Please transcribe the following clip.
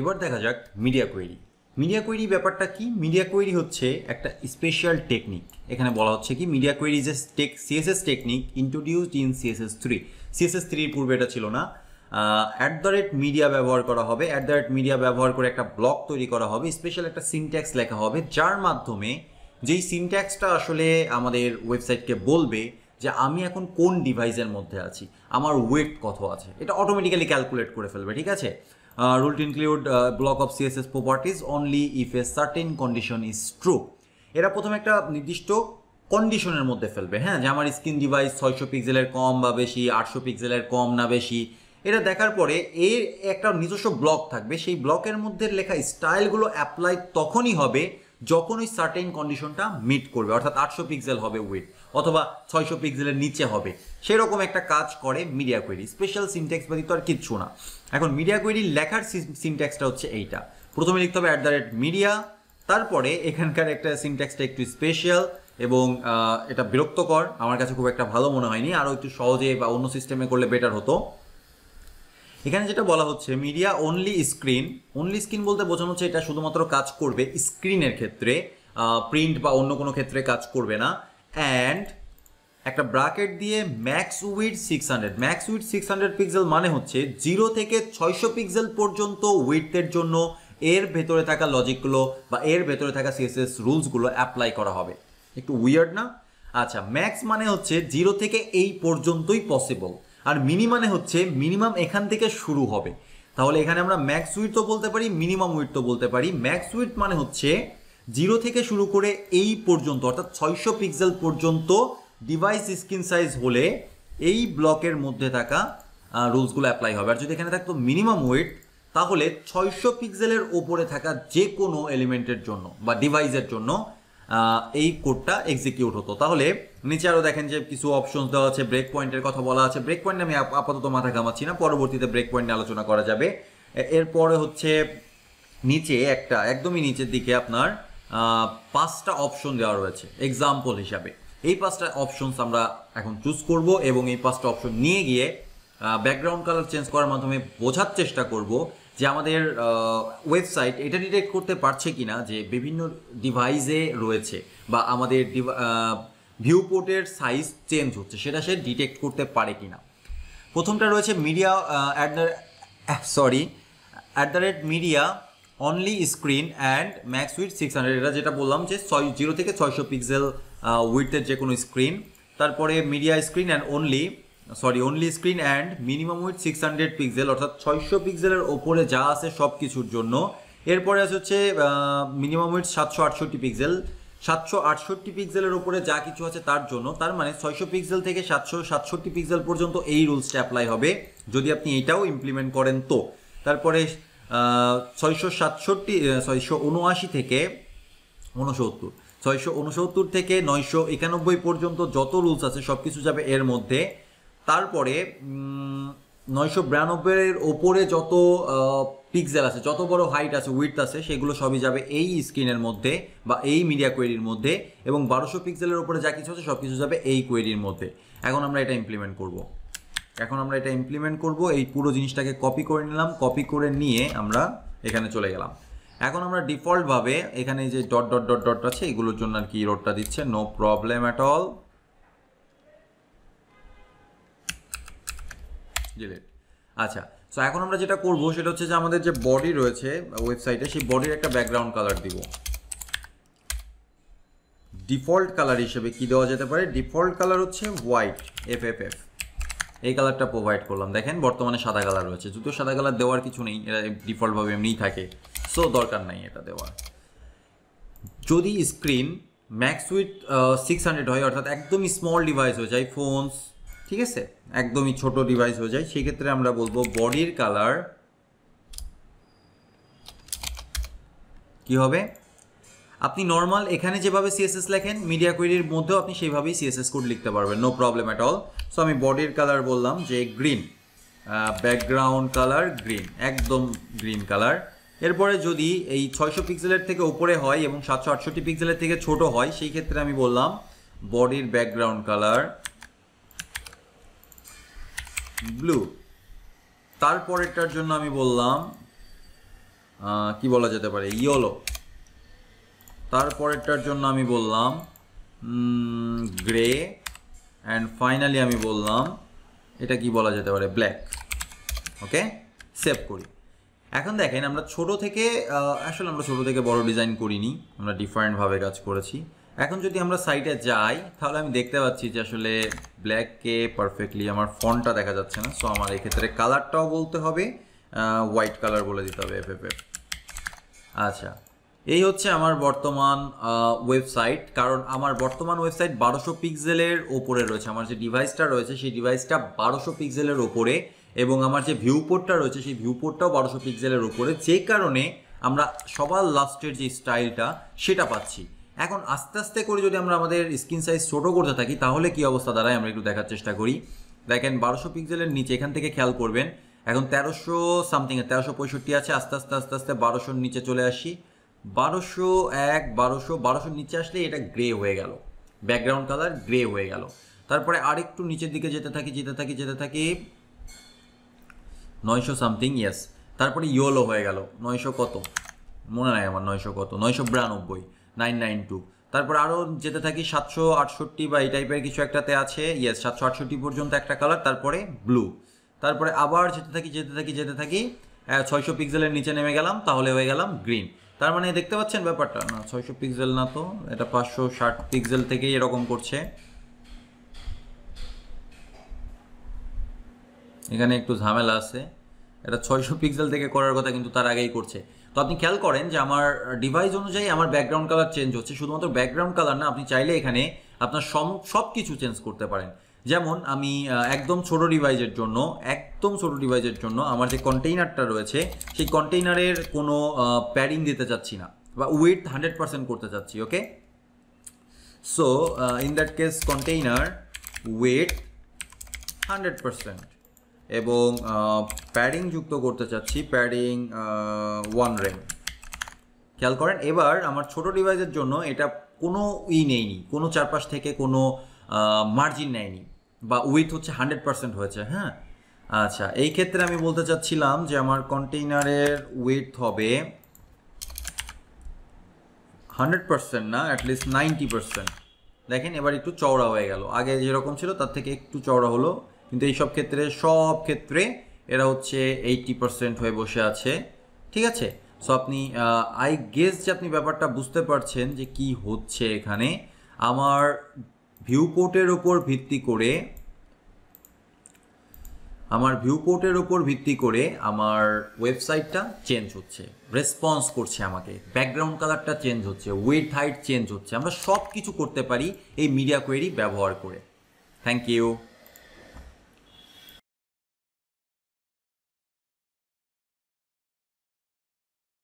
এবার দেখা যাক মিডিয়া কোয়েরি মিডিয়া কোয়েরি ব্যাপারটা কি মিডিয়া কোয়েরি হচ্ছে একটা স্পেশাল টেকনিক এখানে বলা হচ্ছে কি মিডিয়া কোয়েরি যে tech CSS technique introduced in CSS three CSS থ্রির পূর্বে এটা ছিল না অ্যাট দ্য রেট মিডিয়া ব্যবহার করা হবে অ্যাট দ্য রেট মিডিয়া ব্যবহার করে একটা ব্লক তৈরি করা হবে স্পেশাল একটা সিনট্যাক্স লেখা হবে যার মাধ্যমে যেই সিনট্যাক্সটা আসলে আমাদের ওয়েবসাইটকে বলবে যে আমি এখন কোন ডিভাইসের মধ্যে আছি আমার ওয়েট কত আছে এটা অটোমেটিক্যালি ক্যালকুলেট করে ফেলবে ঠিক আছে uh, rule to include uh, block of CSS properties only if a certain condition is true এরা প্রথমে একটা নির্দিষ্ট কন্ডিশনের মধ্যে ফেলবে হ্যাঁ যে আমার স্ক্রিন ডিভাইস ছয়শো পিক্সেলের কম বা বেশি আটশো পিক্সেলের কম না বেশি এটা দেখার পরে এর একটা নিজস্ব ব্লক থাকবে সেই ব্লকের মধ্যে লেখা স্টাইলগুলো অ্যাপ্লাই তখনই হবে যখন ওই সার্টেন কন্ডিশনটা মিট করবে অর্থাৎ আটশো পিক্সেল হবে উইট অথবা ছয়শো পিক্সেলের নিচে হবে সেরকম একটা কাজ করে মিডিয়া কোয়েরি স্পেশাল সিনট্যাক্স ব্যতীত আর কিচ্ছু না এখন মিডিয়া কোয়েরি লেখার সিনট্যাক্সটা হচ্ছে এইটা প্রথমে লিখতে হবে অ্যাট দ্য রেট মিডিয়া তারপরে এখানকার একটা সিনট্যাক্সটা একটু স্পেশাল এবং এটা বিরক্তকর আমার কাছে খুব একটা ভালো মনে হয়নি আরও একটু সহজে বা অন্য সিস্টেমে করলে বেটার হতো এখানে যেটা বলা হচ্ছে media only screen only screen বলতে বোঝানো হচ্ছে এটা শুধুমাত্র কাজ করবে স্ক্রিনের ক্ষেত্রে প্রিন্ট বা অন্য কোনো ক্ষেত্রে কাজ করবে না অ্যান্ড একটা ব্রাকেট দিয়ে max width six hundred max width six hundred pixel মানে হচ্ছে জিরো থেকে ছয়শো পিক্সেল পর্যন্ত উইডথের জন্য এর ভেতরে থাকা লজিকগুলো বা এর ভেতরে থাকা সিএসএস রুলসগুলো অ্যাপ্লাই করা হবে একটু উইয়ার্ড না আচ্ছা ম্যাক্স মানে হচ্ছে জিরো থেকে এই পর্যন্তই পসিবল আর মিনি মানে হচ্ছে মিনিমাম এখান থেকে শুরু হবে তাহলে এখানে আমরা ম্যাক্স উইথও বলতে পারি মিনিমাম উইথও বলতে পারি ম্যাক্স উইথ মানে হচ্ছে জিরো থেকে শুরু করে এই পর্যন্ত অর্থাৎ ছয়শো পিক্সেল পর্যন্ত ডিভাইস স্ক্রিন সাইজ হলে এই ব্লকের মধ্যে থাকা রুলসগুলো অ্যাপ্লাই হবে আর যদি এখানে থাকতো মিনিমাম ওয়েট তাহলে ছয়শো পিক্সেলের ওপরে থাকা যে কোনো এলিমেন্টের জন্য বা ডিভাইসের জন্য এই কোডটা এক্সিকিউট হতো তাহলে নিচে আরও দেখেন যে কিছু অপশনস দেওয়া আছে ব্রেক পয়েন্টের কথা বলা আছে ব্রেক পয়েন্ট আমি আপাতত মাথা ঘামাচ্ছি না পরবর্তীতে ব্রেক পয়েন্ট আলোচনা করা যাবে এরপরে হচ্ছে নিচে একটা একদমই নিচের দিকে আপনার পাঁচটা অপশন দেওয়া রয়েছে এক্সাম্পল হিসাবে এই পাঁচটা অপশনস আমরা এখন চুজ করব এবং এই পাঁচটা অপশন নিয়ে গিয়ে ব্যাকগ্রাউন্ড কালার চেঞ্জ করার মাধ্যমে বোঝার চেষ্টা করব যে আমাদের ওয়েবসাইট এটা ডিটেক্ট করতে পারছে কি না যে বিভিন্ন ডিভাইসে রয়েছে বা আমাদের ভিউ পোর্টের সাইজ চেঞ্জ হচ্ছে সেটা সে ডিটেক্ট করতে পারে কি না প্রথমটা রয়েছে media at the sorry at the rate media only screen and max width six hundred এটা যেটা বললাম যে ছয় জিরো থেকে ছয়শো পিক্সেল উইথের যে কোনো স্ক্রিন তারপরে media screen and only sorry only screen and minimum width six hundred pixel অর্থাৎ ছয়শো পিক্সেলের ওপরে যা আছে সব কিছুর জন্য এরপরে আছে হচ্ছে মিনিমাম উইথ সাতশো আটষট্টি পিক্সেল সাতশো আটষট্টি পিক্সেলের ওপরে যা কিছু আছে তার জন্য তার মানে ছয়শো পিক্সেল থেকে সাতশো সাতষট্টি পিক্সেল পর্যন্ত এই রুলসটা অ্যাপ্লাই হবে যদি আপনি এটাও ইমপ্লিমেন্ট করেন তো তারপরে ছয়শো সাতষট্টি ছয়শো উনআশি থেকে উনসত্তর ছয়শো উনসত্তর থেকে নয়শো একানব্বই পর্যন্ত যত রুলস আছে সব কিছু যাবে এর মধ্যে তারপরে নয়শো বিরানব্বইয়ের ওপরে যত পিক্সেল আছে যত বড় হাইট আছে উইথ আছে সেগুলো সবই যাবে এই স্ক্রিনের মধ্যে বা এই মিডিয়া কোয়েরির মধ্যে এবং বারোশো পিক্সেলের ওপরে যা কিছু আছে সব কিছু যাবে এই কোয়েরির মধ্যে এখন আমরা এটা ইমপ্লিমেন্ট করব। এখন আমরা এটা ইমপ্লিমেন্ট করব এই পুরো জিনিসটাকে কপি করে নিলাম কপি করে নিয়ে আমরা এখানে চলে গেলাম এখন আমরা ডিফল্টভাবে এখানে যে ডট ডট ডট ডট আছে এগুলোর জন্য আর কি রোডটা দিচ্ছে no problem at all delete আচ্ছা সো এখন আমরা যেটা করব সেটা হচ্ছে যে আমাদের যে বডি রয়েছে ওয়েবসাইটে সেই বডির একটা ব্যাকগ্রাউন্ড কালার দিব ডিফল্ট কালার হিসেবে কি দেওয়া যেতে পারে ডিফল্ট কালার হচ্ছে হোয়াইট এফ এফ এফ এই কালারটা প্রোভাইড করলাম দেখেন বর্তমানে সাদা কালার রয়েছে যদিও সাদা কালার দেওয়ার কিছু নেই এটা ডিফল্টভাবে এমনিই থাকে সো দরকার নাই এটা দেওয়ার যদি screen max width six hundred হয় অর্থাৎ একদম স্মল ডিভাইস হয়ে যায় ফোনস ঠিক আছে একদমই ছোট ডিভাইস হয়ে যায় সেক্ষেত্রে আমরা বলবো বডির কালার কি হবে আপনি নর্মাল এখানে যেভাবে সিএসএস লেখেন মিডিয়া কোয়েরির মধ্যেও আপনি সেইভাবেই সিএসএস কোড লিখতে পারবেন no problem at all so আমি বডির কালার বললাম যে গ্রিন ব্যাকগ্রাউন্ড কালার গ্রিন একদম গ্রিন কালার এরপরে যদি এই ছয়শো পিক্সেলের থেকে উপরে হয় এবং সাতশো আটষট্টি পিক্সেলের থেকে ছোট হয় সেই ক্ষেত্রে আমি বললাম বডির ব্যাকগ্রাউন্ড কালার ব্লু তারপরেরটার জন্য আমি বললাম কি বলা যেতে পারে ইয়োলো তারপরেরটার জন্য আমি বললাম গ্রে অ্যান্ড ফাইনালি আমি বললাম এটা কি বলা যেতে পারে ব্ল্যাক ওকে সেভ করি এখন দেখেন আমরা ছোট থেকে আসলে আমরা ছোট থেকে বড় ডিজাইন করিনি আমরা ডিফারেন্টভাবে কাজ করেছি এখন যদি আমরা সাইটে যাই তাহলে আমি দেখতে পাচ্ছি যে আসলে ব্ল্যাককে পারফেক্টলি আমার ফন্টটা দেখা যাচ্ছে না সো আমার এক্ষেত্রে কালারটাও বলতে হবে হোয়াইট কালার বলে দিতে হবে এফ আচ্ছা এই হচ্ছে আমার বর্তমান ওয়েবসাইট কারণ আমার বর্তমান ওয়েবসাইট বারোশো পিক্সেলের ওপরে রয়েছে আমার যে ডিভাইসটা রয়েছে সেই ডিভাইসটা বারোশো পিক্সেলের ওপরে এবং আমার যে ভিউ পোর্টটা রয়েছে সেই ভিউ পোর্টটাও বারোশো পিক্সেলের ওপরে যে কারণে আমরা সবার লাস্টের যে স্টাইলটা সেটা পাচ্ছি এখন আস্তে আস্তে করে যদি আমরা আমাদের স্ক্রিন সাইজ ছোটো করতে থাকি তাহলে কি অবস্থা দাঁড়ায় আমরা একটু দেখার চেষ্টা করি দেখেন বারোশো পিক্সেলের নিচে এখান থেকে খেয়াল করবেন এখন তেরোশো সামথিং তেরোশো পঁয়ষট্টি আছে আস্তে আস্তে আস্তে আস্তে বারোশোর নিচে চলে আসি বারোশো এক বারোশো বারোশোর নিচে আসলে এটা গ্রে হয়ে গেল ব্যাকগ্রাউন্ড কালার গ্রে হয়ে গেল তারপরে আরেকটু নিচের দিকে যেতে থাকি যেতে থাকি যেতে থাকি নয়শো সামথিং ইয়েস তারপরে ইয়োলো হয়ে গেল নয়শো কত মনে নাই আমার নয়শো কত নয়শো বিরানব্বই নাইন নাইন টু তারপর আরও যেতে থাকি সাতশো আটষট্টি বা এই টাইপের কিছু একটাতে আছে ইয়েস সাতশো আটষট্টি পর্যন্ত একটা কালার তারপরে ব্লু তারপরে আবার যেতে থাকি যেতে থাকি যেতে থাকি ছয়শো পিক্সেলের নিচে নেমে গেলাম তাহলে হয়ে গেলাম গ্রিন তার মানে দেখতে পাচ্ছেন ব্যাপারটা না ছয়শো পিক্সেল না তো এটা পাঁচশো ষাট পিক্সেল থেকেই এরকম করছে এখানে একটু ঝামেলা আছে এটা ছয়শো পিক্সেল থেকে করার কথা কিন্তু তার আগেই করছে তো আপনি খেয়াল করেন যে আমার ডিভাইস অনুযায়ী আমার ব্যাকগ্রাউন্ড কালার চেঞ্জ হচ্ছে শুধুমাত্র ব্যাকগ্রাউন্ড কালার না আপনি চাইলে এখানে আপনার সম সব কিছু চেঞ্জ করতে পারেন যেমন আমি একদম ছোট ডিভাইসের জন্য একদম ছোট ডিভাইসের জন্য আমার যে কন্টেইনারটা রয়েছে সেই কন্টেইনারের কোনো প্যাডিং দিতে চাচ্ছি না বা ওয়েট হান্ড্রেড পার্সেন্ট করতে চাচ্ছি okay so in that case container width hundred percent এবং প্যাডিং যুক্ত করতে চাচ্ছি প্যাডিং ওয়ান রেম খেয়াল করেন এবার আমার ছোট ডিভাইসের জন্য এটা কোনো ই নেইনি কোনো চারপাশ থেকে কোনো মার্জিন নেয়নি বা উইথ হচ্ছে হান্ড্রেড পার্সেন্ট হয়েছে হ্যাঁ আচ্ছা এই ক্ষেত্রে আমি বলতে চাচ্ছিলাম যে আমার কন্টেইনারের উইথ হবে হান্ড্রেড পার্সেন্ট না অ্যাটলিস্ট নাইনটি পার্সেন্ট দেখেন এবার একটু চওড়া হয়ে গেল আগে যেরকম ছিল তার থেকে একটু চওড়া হলো কিন্তু এইসব ক্ষেত্রে সব ক্ষেত্রে এরা হচ্ছে এইটটি পার্সেন্ট হয়ে বসে আছে ঠিক আছে সো আপনি আই গেস যে আপনি ব্যাপারটা বুঝতে পারছেন যে কি হচ্ছে এখানে আমার ভিউ পোর্টের ওপর ভিত্তি করে আমার ভিউ পোর্টের ওপর ভিত্তি করে আমার ওয়েবসাইটটা চেঞ্জ হচ্ছে রেসপন্স করছে আমাকে ব্যাকগ্রাউন্ড কালারটা চেঞ্জ হচ্ছে ওয়েট হাইট চেঞ্জ হচ্ছে আমরা সব কিছু করতে পারি এই মিডিয়া কোয়েরি ব্যবহার করে থ্যাংক ইউ